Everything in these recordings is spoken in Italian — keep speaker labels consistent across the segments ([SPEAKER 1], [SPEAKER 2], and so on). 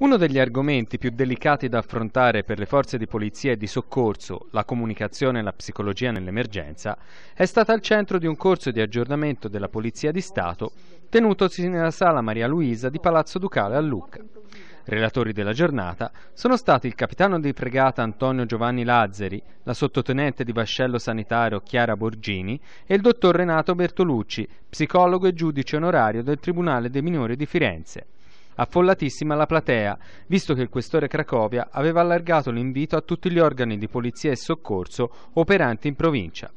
[SPEAKER 1] Uno degli argomenti più delicati da affrontare per le forze di polizia e di soccorso, la comunicazione e la psicologia nell'emergenza, è stato al centro di un corso di aggiornamento della Polizia di Stato tenutosi nella Sala Maria Luisa di Palazzo Ducale a Lucca. Relatori della giornata sono stati il capitano di fregata Antonio Giovanni Lazzeri, la sottotenente di vascello sanitario Chiara Borgini e il dottor Renato Bertolucci, psicologo e giudice onorario del Tribunale dei Minori di Firenze affollatissima la platea, visto che il questore Cracovia aveva allargato l'invito a tutti gli organi di polizia e soccorso operanti in provincia.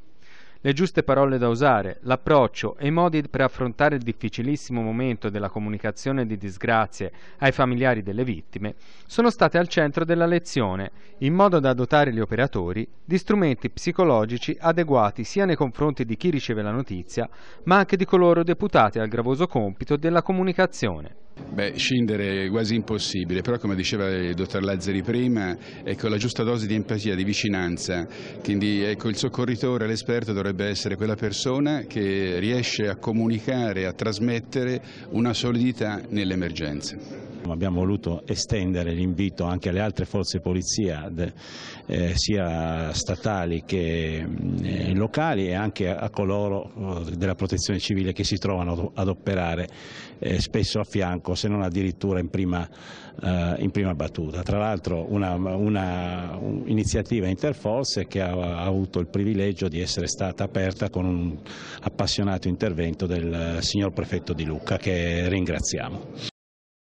[SPEAKER 1] Le giuste parole da usare, l'approccio e i modi per affrontare il difficilissimo momento della comunicazione di disgrazie ai familiari delle vittime sono state al centro della lezione, in modo da dotare gli operatori di strumenti psicologici adeguati sia nei confronti di chi riceve la notizia, ma anche di coloro deputati al gravoso compito della comunicazione. Beh, scindere è quasi
[SPEAKER 2] impossibile, però come diceva il dottor Lazzari prima, ecco, la giusta dose di empatia, di vicinanza, quindi ecco, il soccorritore, l'esperto dovrebbe essere quella persona che riesce a comunicare, a trasmettere una solidità nell'emergenza. Abbiamo voluto
[SPEAKER 3] estendere l'invito anche alle altre forze di polizia, eh, sia statali che locali e anche a coloro eh, della protezione civile che si trovano ad operare eh, spesso a fianco se non addirittura in prima, eh, in prima battuta. Tra l'altro un'iniziativa interforce che ha, avuto il privilegio di essere stata aperta con un appassionato intervento del signor prefetto di Lucca che ringraziamo.